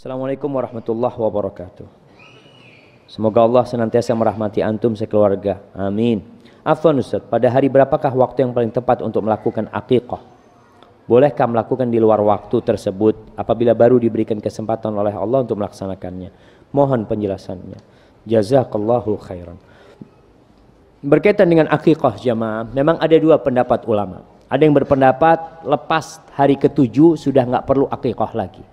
Assalamualaikum warahmatullahi wabarakatuh. Semoga Allah senantiasa merahmati antum sekeluarga. Amin. Afwan Ustaz, pada hari berapakah waktu yang paling tepat untuk melakukan akikah? Bolehkah melakukan di luar waktu tersebut apabila baru diberikan kesempatan oleh Allah untuk melaksanakannya? Mohon penjelasannya. Jazakallahu khairan. Berkaitan dengan akikah jamaah, memang ada dua pendapat ulama. Ada yang berpendapat lepas hari ketujuh sudah nggak perlu akikah lagi.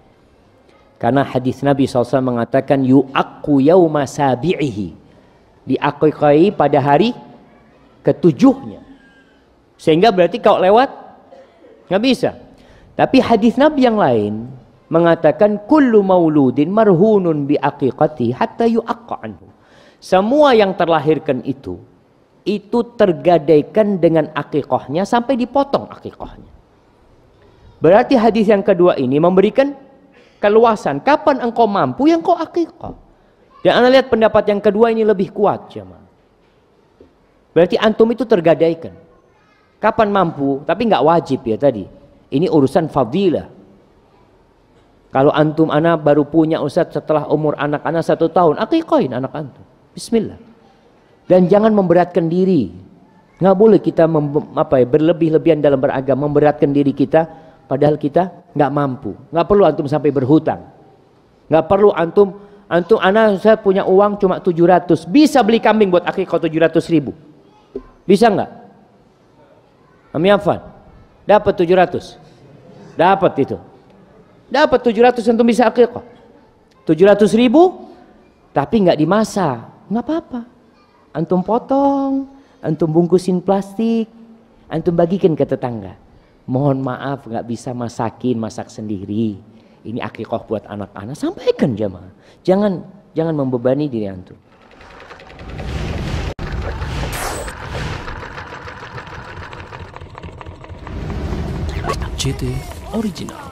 Karena hadis Nabi SAW mengatakan yu'akku yauma sabi'ihi. Diakikai pada hari ketujuhnya. Sehingga berarti kalau lewat nggak bisa. Tapi hadis Nabi yang lain mengatakan kullu mauludin marhunun bi aqiqati hatta yu'aqqa anhu. Semua yang terlahirkan itu itu tergadaikan dengan akikohnya sampai dipotong akikohnya. Berarti hadis yang kedua ini memberikan keluasan. Kapan engkau mampu, yang kau akikah. Dan anda lihat pendapat yang kedua ini lebih kuat, jemaah. Berarti antum itu tergadaikan. Kapan mampu, tapi nggak wajib ya tadi. Ini urusan fadilah. Kalau antum anak baru punya ustadz setelah umur anak anak satu tahun, akikahin anak antum. Bismillah. Dan jangan memberatkan diri. Nggak boleh kita mem, apa ya, berlebih-lebihan dalam beragama, memberatkan diri kita, padahal kita nggak mampu, nggak perlu antum sampai berhutang, nggak perlu antum antum anak saya punya uang cuma 700 bisa beli kambing buat akhir tujuh 700 ribu bisa nggak? Ami Afan dapat 700 dapat itu dapat 700 antum bisa akhir kok 700 ribu tapi nggak dimasak nggak apa-apa antum potong antum bungkusin plastik antum bagikan ke tetangga mohon maaf nggak bisa masakin masak sendiri ini akikoh buat anak-anak sampaikan jamaah jangan jangan membebani diri antum CT Original